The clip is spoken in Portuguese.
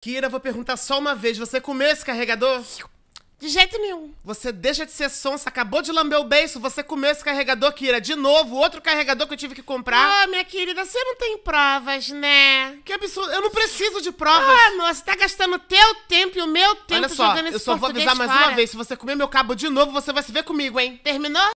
Kira, vou perguntar só uma vez. Você comeu esse carregador? De jeito nenhum. Você deixa de ser sonsa, acabou de lamber o beiço, você comeu esse carregador, Kira. De novo, outro carregador que eu tive que comprar. Ah, minha querida, você não tem provas, né? Que absurdo, eu não preciso de provas. Ah, moça, tá gastando o teu tempo e o meu tempo Olha só, jogando eu só vou avisar mais fora. uma vez, se você comer meu cabo de novo, você vai se ver comigo, hein? Terminou?